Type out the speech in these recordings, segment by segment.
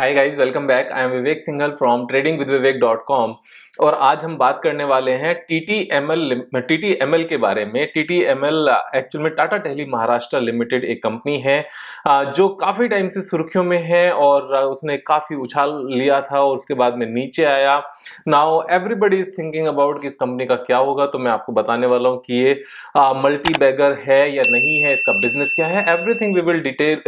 hi guys welcome back I am Vivek Singhal from trading with Vivek dot com और आज हम बात करने वाले हैं T T M L T T M L के बारे में T T M L actual में टाटा टेली महाराष्ट्र लिमिटेड एक कंपनी है uh, जो काफ़ी टाइम से सुर्खियों में है और uh, उसने काफ़ी उछाल लिया था और उसके बाद में नीचे आया now everybody is thinking about कि इस कंपनी का क्या होगा तो मैं आपको बताने वाला हूँ कि ये मल्टी uh, बैगर है या नहीं है इसका बिजनेस क्या है everything we will detail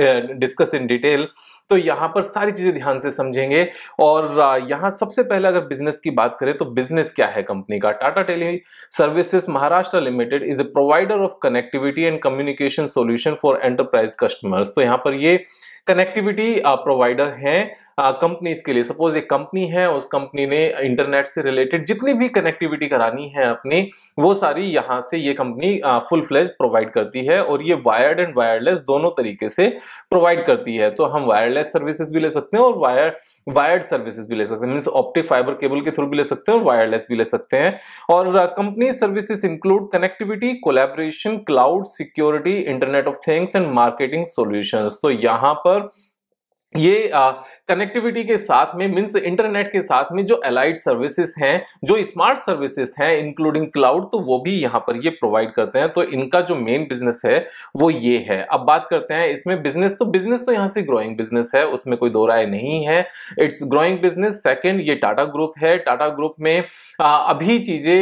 discuss in detail तो यहाँ पर सारी चीज़ें ध्यान से समझेंगे और यहाँ सबसे पहले अगर बिजनेस की बात करें तो बिजनेस क्या है कंपनी का Tata Tele Services Maharashtra Limited is a provider of connectivity and communication solution for enterprise customers तो यहाँ पर ये कनेक्टिविटी प्रोवाइडर uh, हैं कंपनीज uh, के लिए सपोज एक कंपनी है उस कंपनी ने इंटरनेट से रिलेटेड जितनी भी कनेक्टिविटी करानी है अपनी वो सारी यहाँ से ये कंपनी फुल फ्लेज प्रोवाइड करती है और ये वायर्ड एंड वायरलेस दोनों तरीके से प्रोवाइड करती है तो हम वायरलेस सर्विसेज भी ले सकते हैं और वायर वायर्ड सर्विसेज भी ले सकते हैं मीन्स ऑप्टिक फाइबर केबल के थ्रू भी ले सकते हैं और वायरलेस भी ले सकते हैं और company services include connectivity collaboration cloud security internet of things and marketing solution तो यहाँ पर पर ये कनेक्टिविटी के साथ में मीन्स इंटरनेट के साथ में जो अलाइड सर्विसेज हैं जो स्मार्ट सर्विसेज हैं इंक्लूडिंग क्लाउड तो वो भी यहाँ पर ये प्रोवाइड करते हैं तो इनका जो मेन बिजनेस है वो ये है अब बात करते हैं इसमें बिजनेस तो बिजनेस तो यहाँ से ग्रोइंग बिजनेस है उसमें कोई दो राय नहीं है इट्स ग्रोइंग बिजनेस सेकेंड ये टाटा ग्रुप है टाटा ग्रुप में आ, अभी चीज़ें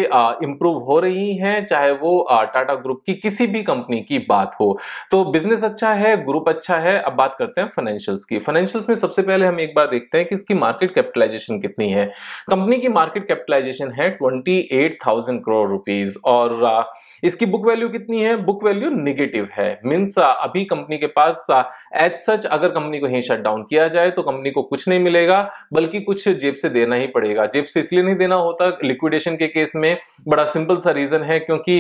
इंप्रूव हो रही हैं चाहे वो आ, टाटा ग्रुप की किसी भी कंपनी की बात हो तो बिजनेस अच्छा है ग्रुप अच्छा है अब बात करते हैं फाइनेंशियल्स की फाइनेंशियल फाइनेंशियल्स में सबसे पहले हम एक बार देखते हैं कि इसकी मार्केट कैपिटलाइजेशन कितनी है कंपनी की मार्केट कैपिटलाइजेशन है twenty eight thousand crore rupees और uh, इसकी बुक वैल्यू कितनी है बुक वैल्यू निगेटिव है मीन्स uh, अभी कंपनी के पास एज uh, सच अगर कंपनी को यहीं शट डाउन किया जाए तो कंपनी को कुछ नहीं मिलेगा बल्कि कुछ जेब से देना ही पड़ेगा जेब से इसलिए नहीं देना होता लिक्विडेशन के केस में बड़ा सिंपल सा रीजन है क्योंकि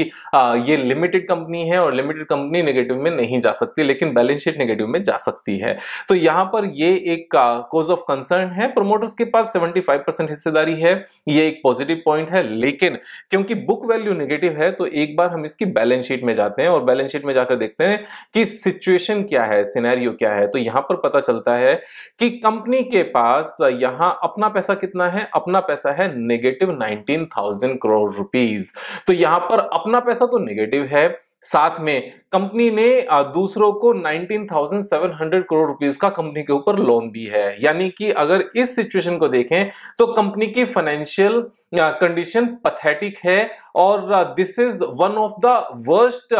ये लिमिटेड कंपनी है और लिमिटेड कंपनी नेगेटिव में नहीं जा सकती लेकिन बैलेंस शीट नेगेटिव में जा सकती है तो यहां पर ये एक कोज ऑफ कंसर्न है प्रोमोटर्स के पास 75 परसेंट हिस्सेदारी है ये एक पॉजिटिव पॉइंट है लेकिन क्योंकि बुक वैल्यू नेगेटिव है तो एक बार हम इसकी बैलेंस शीट में जाते हैं और बैलेंस शीट में जाकर देखते हैं कि सिचुएशन क्या है सिनेरियो क्या है तो यहां पर पता चलता है कि कंपनी के पास यहां अपना पैसा कितना है अपना पैसा है नेगेटिव नाइनटीन करोड़ रुपीज तो यहां पर अपना पैसा तो नेगेटिव है साथ में कंपनी ने दूसरों को 19,700 करोड़ रुपीस का कंपनी के ऊपर लोन भी है यानी कि अगर इस सिचुएशन को देखें तो कंपनी की फाइनेंशियल कंडीशन पथेटिक है और this is one of the worst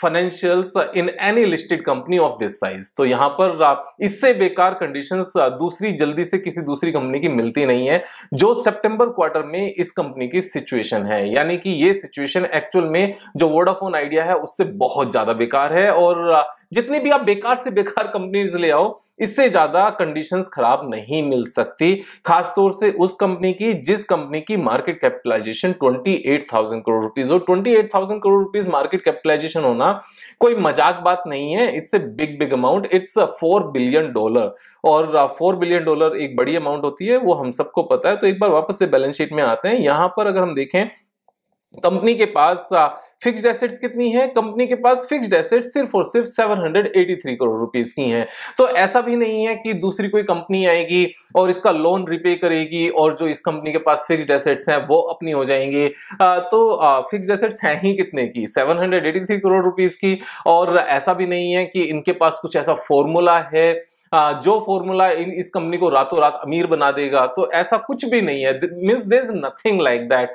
financials in any listed company of this size तो यहां पर इससे बेकार कंडीशंस दूसरी जल्दी से किसी दूसरी कंपनी की मिलती नहीं है जो सितंबर क्वार्टर में इस कंपनी की सिचुएशन है यानी कि ये सिचुएशन एक्चुअल में जो वोडाफोन आइडिया है उससे बहुत ज्यादा बेकार है और जितनी भी आप बेकार से बेकार कंपनीज ले आओ इससे ज्यादा कंडीशंस खराब नहीं मिल सकती खासतौर से उस कंपनी की जिस कंपनी की market capitalisation thousand crore rupees और thousand crore rupees market capitalisation होना करना कोई मजाक बात नहीं है it's a big big amount it's a four billion dollar और फोर बिलियन डॉलर एक बड़ी अमाउंट होती है वो हम सबको पता है तो एक बार वापस से बैलेंस शीट में आते हैं यहां पर अगर हम देखें कंपनी के पास फिक्स्ड एसेट्स कितनी है कंपनी के पास फिक्स्ड एसेट्स सिर्फ और सिर्फ 783 करोड़ रुपीस की हैं तो ऐसा भी नहीं है कि दूसरी कोई कंपनी आएगी और इसका लोन रिपे करेगी और जो इस कंपनी के पास फिक्स्ड एसेट्स हैं वो अपनी हो जाएंगे तो फिक्स्ड एसेट्स हैं ही कितने की 783 करोड़ रुपीस की और ऐसा भी नहीं है कि इनके पास कुछ ऐसा फॉर्मूला है जो फॉर्मूला इस कंपनी को रातों रात अमीर बना देगा तो ऐसा कुछ भी नहीं है means there is nothing like that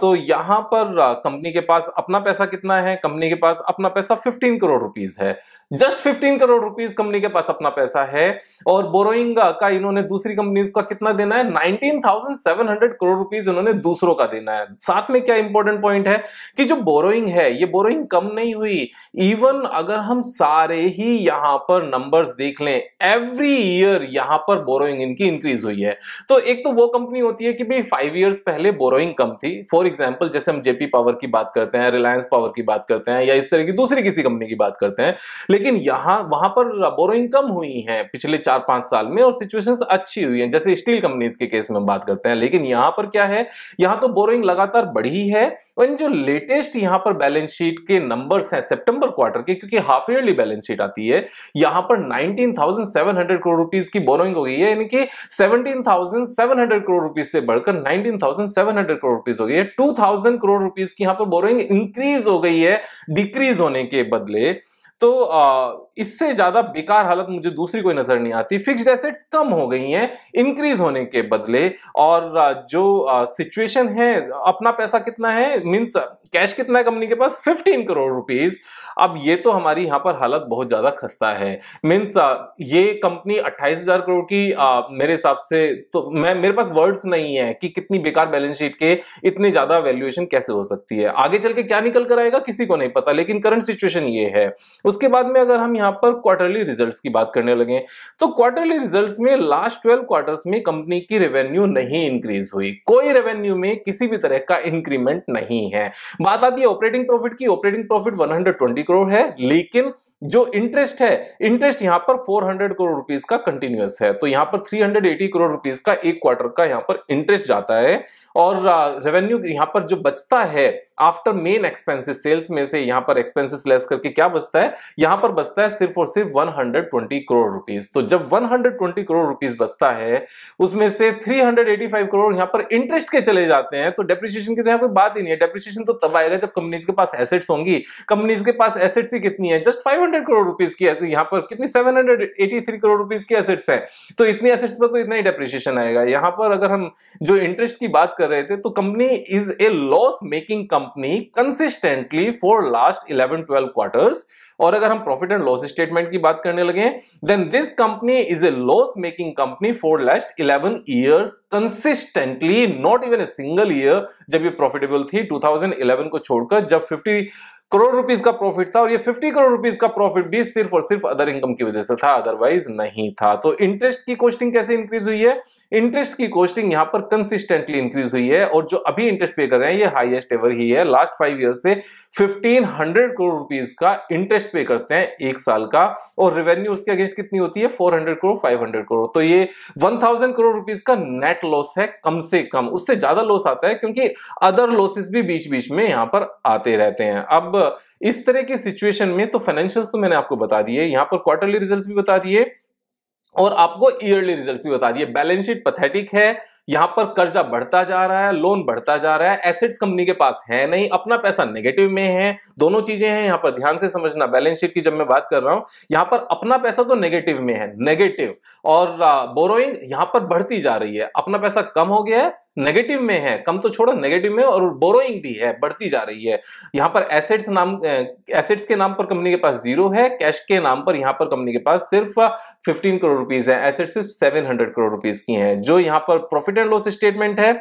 तो यहाँ पर कंपनी के पास अपना पैसा कितना है कंपनी के पास अपना पैसा फिफ्टीन करोड़ रुपीज है just fifteen crore rupees company के पास अपना पैसा है और बोरोइंग का इन्होंने दूसरी कंपनीज का कितना देना है nineteen thousand seven hundred crore rupees इन्होंने दूसरों का देना है साथ में क्या इंपॉर्टेंट पॉइंट है कि जो बोरोइंग है ये बोरोइंग कम नहीं हुई इवन अगर हम सारे ही यहां पर नंबर्स देख लें एवरी ईयर यहां पर बोरोइंग इनकी इंक्रीज हुई है तो एक तो वो कंपनी होती है कि भाई फाइव ईयर्स पहले बोरोइंग कम थी फॉर एग्जाम्पल जैसे हम जेपी पावर की बात करते हैं रिलायंस पावर की बात करते हैं या इस तरह की दूसरी किसी कंपनी की बात करते हैं लेकिन यहां वहां पर बोरोइंग कम हुई है पिछले चार पांच साल में और सिचुएशन अच्छी हुई है जैसे स्टील कंपनीज के केस में हम बात करते हैं लेकिन यहां पर क्या है यहां तो बोरोइंग लगातार बढ़ी है और जो लेटेस्ट यहां पर बैलेंस शीट के नंबर्स हैं सेप्टेंबर क्वार्टर के क्योंकि हाफ ईयरली बैलेंस शीट आती है यहां पर नाइनटीन 17,700 करोड़ रुपीज की बोरोइंग हो गई है यानी कि 17,700 करोड़ रुपीज से बढ़कर 19,700 करोड़ रुपीज हो गई है 2,000 करोड़ रुपीज की यहां पर बोरोइंग इंक्रीज हो गई है डिक्रीज होने के बदले तो इससे ज्यादा बेकार हालत मुझे दूसरी कोई नजर नहीं आती फिक्स्ड एसेट्स कम हो गई हैं इंक्रीज होने के बदले और जो सिचुएशन है अपना पैसा कितना है मींस कैश कितना है कंपनी के पास 15 करोड़ रुपीस अब ये तो हमारी यहाँ पर हालत बहुत ज्यादा खस्ता है मीन्स ये कंपनी अट्ठाईस हजार करोड़ की आ, मेरे हिसाब से तो मैं मेरे पास वर्ड्स नहीं है कि कितनी बेकार बैलेंस शीट के इतने ज्यादा वैल्यूएशन कैसे हो सकती है आगे चल के क्या निकल कर आएगा किसी को नहीं पता लेकिन करंट सिचुएशन ये है उसके बाद में अगर हम यहाँ पर क्वार्टरली रिजल्ट्स की बात करने लगे तो क्वार्टरली रिजल्ट्स में लास्ट ट्वेल्व क्वार्टर्स में कंपनी की रेवेन्यू नहीं इंक्रीज हुई कोई रेवेन्यू में किसी भी तरह का इंक्रीमेंट नहीं है बात आती है ऑपरेटिंग प्रॉफिट की ऑपरेटिंग प्रॉफिट वन करोड़ है लेकिन जो इंटरेस्ट है इंटरेस्ट यहाँ पर फोर करोड़ रुपीज का कंटिन्यूस है तो यहाँ पर थ्री करोड़ रुपीज का एक क्वार्टर का यहाँ पर इंटरेस्ट जाता है और रेवेन्यू यहाँ पर जो बचता है आफ्टर मेन एक्सपेंसेस सेल्स में से यहां पर एक्सपेंसेस लेस करके क्या बचता है यहां पर बचता है सिर्फ और सिर्फ 120 करोड़ रुपीस तो जब 120 करोड़ रुपीस बचता है उसमें से 385 करोड़ यहां पर इंटरेस्ट के चले जाते हैं तो डेप्रिशिएशन की कोई बात ही नहीं है डेप्रिशिएशन तो तब आएगा जब कंपनीज के पास एसेट्स होंगी कंपनीज के पास एसेट्स ही कितनी है जस्ट 500 करोड़ रुपीज की यहां पर कितनी 783 करोड़ रुपीज की एसेट्स है तो इतनी एसेट्स पर तो इतना ही डेप्रिशिएशन आएगा यहां पर अगर हम जो इंटरेस्ट की बात कर रहे थे तो company is a loss making company consistently for last eleven twelve quarters और अगर हम प्रॉफिट एंड लॉस स्टेटमेंट की बात करने लगे then this company is a loss making company for last eleven years consistently not even a single year जब ये profitable थी 2011 को छोड़कर जब 50 करोड़ रुपीज का प्रॉफिट था और ये 50 करोड़ रुपीज का प्रॉफिट भी सिर्फ और सिर्फ अदर इनकम की वजह से था अदरवाइज नहीं था तो इंटरेस्ट की कॉस्टिंग कैसे इंक्रीज हुई है इंटरेस्ट की कॉस्टिंग यहां पर कंसिस्टेंटली इंक्रीज हुई है और जो अभी इंटरेस्ट पे कर रहे हैं ये हाईएस्ट एवर ही है लास्ट फाइव ईयर से फिफ्टीन हंड्रेड करोड़ रुपीज का इंटरेस्ट पे करते हैं एक साल का और रेवेन्यू उसके अगेंस्ट कितनी होती है four hundred crore five hundred crore तो ये वन थाउजेंड करोड़ रुपीज का नेट लॉस है कम से कम उससे ज्यादा लॉस आता है क्योंकि अदर लॉसेस भी बीच बीच में यहां पर आते रहते हैं अब इस तरह की सिचुएशन में तो फाइनेंशियल तो मैंने आपको बता दिए यहाँ पर क्वार्टरली रिजल्ट भी बता दिए और आपको ईयरली रिजल्ट्स भी बता दिए बैलेंस शीट पथेटिक है यहां पर कर्जा बढ़ता जा रहा है लोन बढ़ता जा रहा है एसेट्स कंपनी के पास है नहीं अपना पैसा नेगेटिव में है दोनों चीजें हैं यहां पर ध्यान से समझना बैलेंस शीट की जब मैं बात कर रहा हूं यहां पर अपना पैसा तो नेगेटिव में है नेगेटिव और बोरोइंग uh, यहां पर बढ़ती जा रही है अपना पैसा कम हो गया है नेगेटिव में है कम तो छोड़ो नेगेटिव में और बोरोइंग भी है बढ़ती जा रही है यहां पर एसेट्स नाम एसेट्स के नाम पर कंपनी के पास जीरो है कैश के नाम पर यहां पर कंपनी के पास सिर्फ 15 करोड़ रुपीज है एसेट सिर्फ 700 करोड़ रुपीज की है जो यहां पर प्रॉफिट एंड लॉस स्टेटमेंट है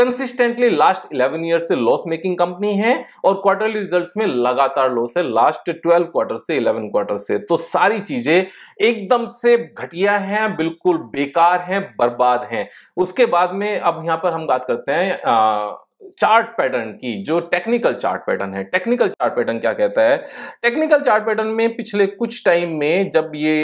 कंसिस्टेंटली लास्ट 11 ईयर से लॉस मेकिंग कंपनी है और क्वार्टरली रिजल्ट्स में लगातार लॉस है लास्ट 12 क्वार्टर से 11 क्वार्टर से तो सारी चीजें एकदम से घटिया हैं बिल्कुल बेकार हैं बर्बाद हैं उसके बाद में अब यहां पर हम बात करते हैं आ, चार्ट पैटर्न की जो टेक्निकल चार्ट पैटर्न है टेक्निकल चार्ट पैटर्न क्या कहता है टेक्निकल चार्ट पैटर्न में पिछले कुछ टाइम में जब ये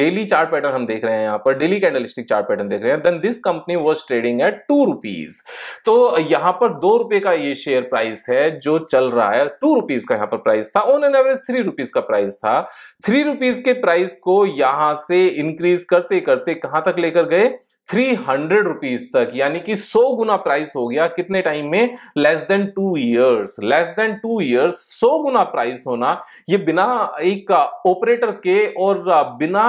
डेली चार्ट पैटर्न हम देख रहे हैं यहां पर डेली कैंडलिस्टिक चार्ट पैटर्न देख रहे हैं then this company was trading at two rupees तो यहां पर दो रुपए का ये शेयर प्राइस है जो चल रहा है टू रुपीज का यहां पर प्राइस था on an average three rupees का प्राइस था थ्री रुपीज के प्राइस को यहां से इंक्रीज करते करते कहां तक लेकर गए थ्री हंड्रेड रुपीज तक यानी कि सौ गुना प्राइस हो गया कितने टाइम में less than two years less than two years सौ गुना प्राइस होना ये बिना एक ऑपरेटर के और बिना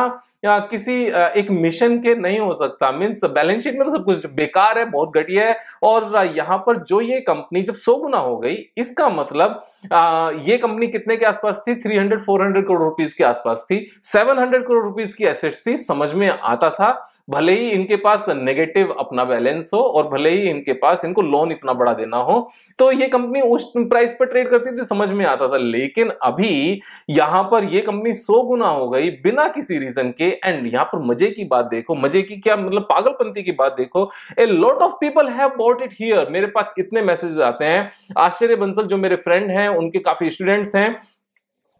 किसी एक मिशन के नहीं हो सकता मीन्स बैलेंस शीट में तो सब कुछ बेकार है बहुत घटिया है और यहां पर जो ये कंपनी जब सौ गुना हो गई इसका मतलब ये कंपनी कितने के आसपास थी फोर हंड्रेड करोड़ रुपीज के आसपास थी हंड्रेड करोड़ रुपीज की एसेट्स थी समझ में आता था भले ही इनके पास नेगेटिव अपना बैलेंस हो और भले ही इनके पास इनको लोन इतना बड़ा देना हो तो ये कंपनी उस प्राइस पर ट्रेड करती थी समझ में आता था लेकिन अभी यहां पर ये कंपनी सो गुना हो गई बिना किसी रीजन के एंड यहां पर मजे की बात देखो मजे की क्या मतलब पागलपंथी की बात देखो ए लॉट ऑफ पीपल है बॉट इट हियर मेरे पास इतने मैसेजेस आते हैं आश्चर्य बंसल जो मेरे फ्रेंड हैं उनके काफी स्टूडेंट्स हैं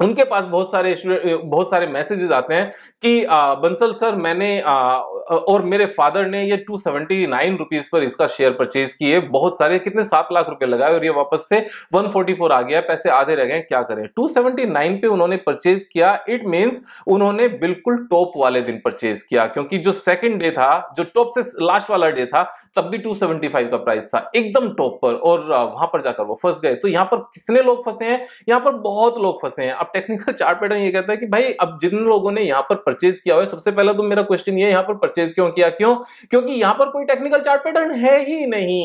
उनके पास बहुत सारे बहुत सारे मैसेजेस आते हैं कि आ, बंसल सर मैंने आ, और मेरे फादर ने ये to seventy nine rupees per इसका शेयर परचेज किए बहुत सारे कितने सात लाख रुपए लगाए और ये वापस से वन फोर्टी फोर आ गया पैसे आधे रह गए क्या करें टू नाइन पे उन्होंने परचेज किया इट मीन्स उन्होंने बिल्कुल टॉप वाले दिन परचेज किया क्योंकि जो सेकेंड डे था जो टॉप से लास्ट वाला डे था तब भी टू सेवेंटी फाइव का प्राइस था एकदम टॉप पर और वहां पर जाकर वो फंस गए तो यहां पर कितने लोग फंसे हैं यहां पर बहुत लोग फंसे हैं टेक्निकल चार्ट पैटर्न ये कहता है कि भाई अब जिन लोगों ने यहाँ पर परचेज किया हुआ है सबसे पहला तो मेरा क्वेश्चन ये यहाँ पर परचेज क्यों किया क्यों क्योंकि यहाँ पर कोई टेक्निकल चार्ट पैटर्न है ही नहीं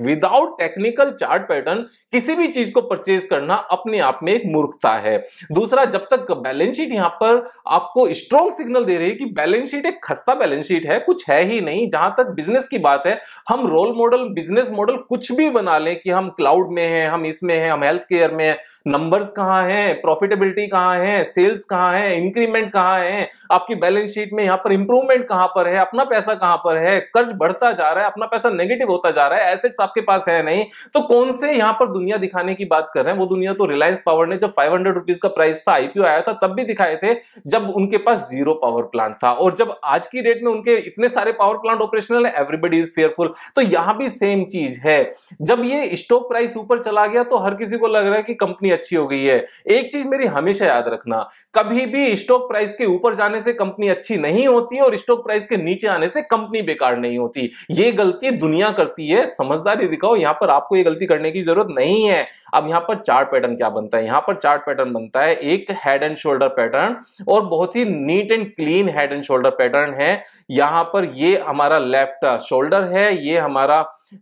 विदाउट टेक्निकल चार्ट पैटर्न किसी भी चीज को परचेज करना अपने आप में एक मूर्खता है दूसरा जब तक बैलेंस शीट यहां पर आपको स्ट्रॉन्ग सिग्नल दे रही है कि बैलेंस शीट एक खस्ता बैलेंस शीट है कुछ है ही नहीं जहां तक बिजनेस की बात है हम रोल मॉडल बिजनेस मॉडल कुछ भी बना लें कि हम क्लाउड में हैं हम इसमें हैं हम हेल्थ केयर में है नंबर्स कहाँ हैं प्रॉफिटेबिलिटी कहाँ है सेल्स कहाँ है इंक्रीमेंट कहाँ है आपकी बैलेंस शीट में यहाँ पर इंप्रूवमेंट कहाँ पर है अपना पैसा कहाँ पर है कर्ज बढ़ता जा रहा है अपना पैसा नेगेटिव होता जा रहा है एसेट एसेट्स आपके पास है नहीं तो कौन से यहां पर दुनिया दिखाने की बात कर रहे हैं वो दुनिया तो रिलायंस पावर ने जब फाइव हंड्रेड रुपीज का प्राइस था आईपीओ आया था तब भी दिखाए थे जब उनके पास जीरो पावर प्लांट था और जब आज की डेट में उनके इतने सारे पावर प्लांट ऑपरेशनल है एवरीबडी इज फेयरफुल तो यहां भी सेम चीज है जब ये स्टॉक प्राइस ऊपर चला गया तो हर किसी को लग रहा है कि कंपनी अच्छी हो गई है एक चीज मेरी हमेशा याद रखना कभी भी स्टॉक प्राइस के ऊपर जाने से कंपनी अच्छी नहीं होती और स्टॉक प्राइस के नीचे आने से कंपनी बेकार नहीं होती ये गलती दुनिया करती है समझ समझदारी दिखाओ यहाँ पर आपको ये गलती करने की जरूरत नहीं है अब यहाँ पर चार्ट पैटर्न क्या बनता है यहाँ पर चार्ट पैटर्न बनता है एक हेड एंड शोल्डर पैटर्न और बहुत ही neat and clean head and shoulder pattern है यहाँ पर ये हमारा लेफ्ट शोल्डर है ये हमारा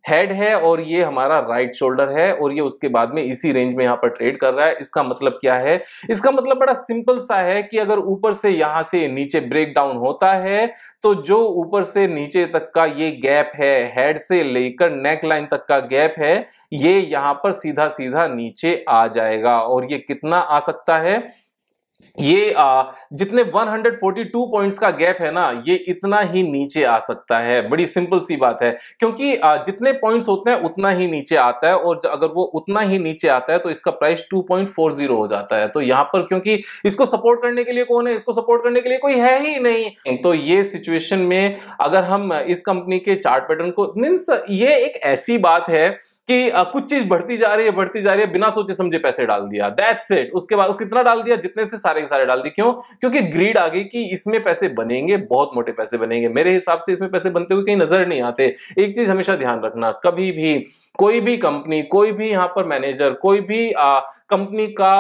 हेड है और ये हमारा राइट right शोल्डर है और ये उसके बाद में इसी रेंज में यहाँ पर ट्रेड कर रहा है इसका मतलब क्या है इसका मतलब बड़ा सिंपल सा है कि अगर ऊपर से यहां से नीचे ब्रेक डाउन होता है तो जो ऊपर से नीचे तक का ये गैप है हेड से लेकर नेक लाइन तक का गैप है ये यहां पर सीधा सीधा नीचे आ जाएगा और ये कितना आ सकता है ये आ, जितने 142 पॉइंट्स का गैप है ना ये इतना ही नीचे आ सकता है बड़ी सिंपल सी बात है क्योंकि आ, जितने पॉइंट्स होते हैं उतना ही नीचे आता है और अगर वो उतना ही नीचे आता है तो इसका प्राइस 2.40 हो जाता है तो यहां पर क्योंकि इसको सपोर्ट करने के लिए कौन है इसको सपोर्ट करने के लिए कोई है ही नहीं तो ये सिचुएशन में अगर हम इस कंपनी के चार्ट पैटर्न को मीन्स ये एक ऐसी बात है कि कुछ चीज बढ़ती जा रही है बढ़ती जा रही है बिना सोचे समझे पैसे डाल दिया दैट्स इट उसके बाद कितना डाल दिया जितने थे सारे के सारे डाल दिए क्यों क्योंकि ग्रीड आ गई कि इसमें पैसे बनेंगे बहुत मोटे पैसे बनेंगे मेरे हिसाब से इसमें पैसे बनते हुए कहीं नजर नहीं आते एक चीज हमेशा ध्यान रखना कभी भी कोई भी कंपनी कोई भी यहाँ पर मैनेजर कोई भी कंपनी का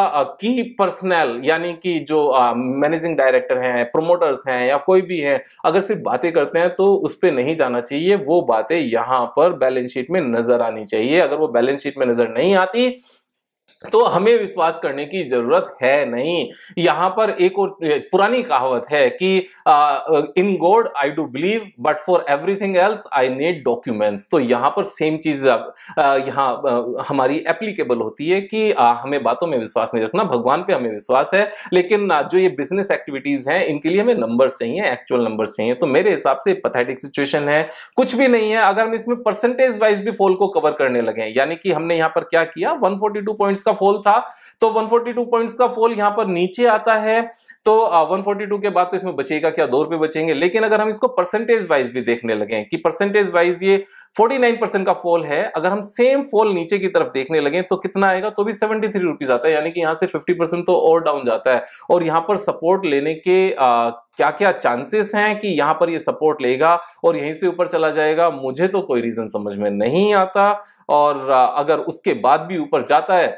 की पर्सनल यानी कि जो मैनेजिंग डायरेक्टर हैं प्रोमोटर्स हैं या कोई भी हैं अगर सिर्फ बातें करते हैं तो उस पर नहीं जाना चाहिए वो बातें यहाँ पर बैलेंस शीट में नजर आनी चाहिए चाहिए अगर वो बैलेंस शीट में नजर नहीं आती तो हमें विश्वास करने की जरूरत है नहीं यहां पर एक और पुरानी कहावत है कि in God I do believe but for everything else I need documents तो यहां पर सेम चीज यहां हमारी एप्लीकेबल होती है कि आ, हमें बातों में विश्वास नहीं रखना भगवान पे हमें विश्वास है लेकिन जो ये बिजनेस एक्टिविटीज हैं इनके लिए हमें नंबर चाहिए एक्चुअल नंबर चाहिए तो मेरे हिसाब से पथेटिक सिचुएशन है कुछ भी नहीं है अगर हम इसमें परसेंटेज वाइज भी फॉल को कवर करने लगे यानी कि हमने यहां पर क्या किया वन पॉइंट्स का का फॉल था तो 142 पॉइंट्स का फॉल यहां पर नीचे आता है तो 142 के बाद तो इसमें बचेगा क्या दो रुपए बचेंगे लेकिन अगर हम इसको परसेंटेज वाइज भी देखने लगे कि परसेंटेज वाइज ये 49 परसेंट का फॉल है अगर हम सेम फॉल नीचे की तरफ देखने लगे तो कितना आएगा तो भी सेवेंटी थ्री रुपीज आता है यानी कि यहां से फिफ्टी परसेंट तो और डाउन जाता है और यहां पर सपोर्ट लेने के आ, क्या क्या चांसेस हैं कि यहां पर ये सपोर्ट लेगा और यहीं से ऊपर चला जाएगा मुझे तो कोई रीजन समझ में नहीं आता और अगर उसके बाद भी ऊपर जाता है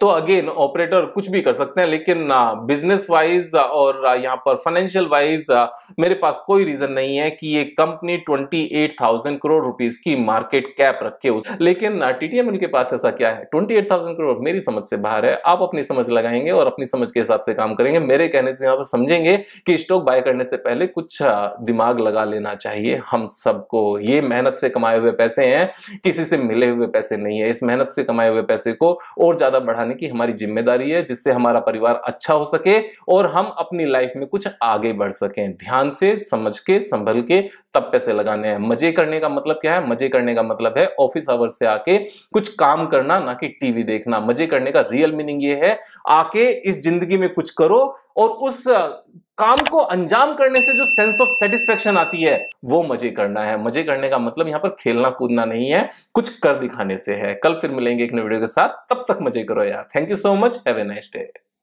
तो अगेन ऑपरेटर कुछ भी कर सकते हैं लेकिन बिजनेस वाइज और यहाँ पर फाइनेंशियल वाइज मेरे पास कोई रीजन नहीं है कि ये कंपनी 28,000 करोड़ रुपीस की मार्केट कैप रखे उस लेकिन टीटीएमएल के पास ऐसा क्या है 28,000 करोड़ मेरी समझ से बाहर है आप अपनी समझ लगाएंगे और अपनी समझ के हिसाब से काम करेंगे मेरे कहने से यहाँ पर समझेंगे कि स्टॉक बाय करने से पहले कुछ दिमाग लगा लेना चाहिए हम सबको ये मेहनत से कमाए हुए पैसे हैं किसी से मिले हुए पैसे नहीं है इस मेहनत से कमाए हुए पैसे को और ज्यादा बढ़ाने बनाने की हमारी जिम्मेदारी है जिससे हमारा परिवार अच्छा हो सके और हम अपनी लाइफ में कुछ आगे बढ़ सकें ध्यान से समझ के संभल के तब पैसे लगाने हैं मजे करने का मतलब क्या है मजे करने का मतलब है ऑफिस आवर्स से आके कुछ काम करना ना कि टीवी देखना मजे करने का रियल मीनिंग ये है आके इस जिंदगी में कुछ करो और उस काम को अंजाम करने से जो सेंस ऑफ सेटिस्फेक्शन आती है वो मजे करना है मजे करने का मतलब यहां पर खेलना कूदना नहीं है कुछ कर दिखाने से है कल फिर मिलेंगे एक नए वीडियो के साथ तब तक मजे करो यार thank you so much have a nice day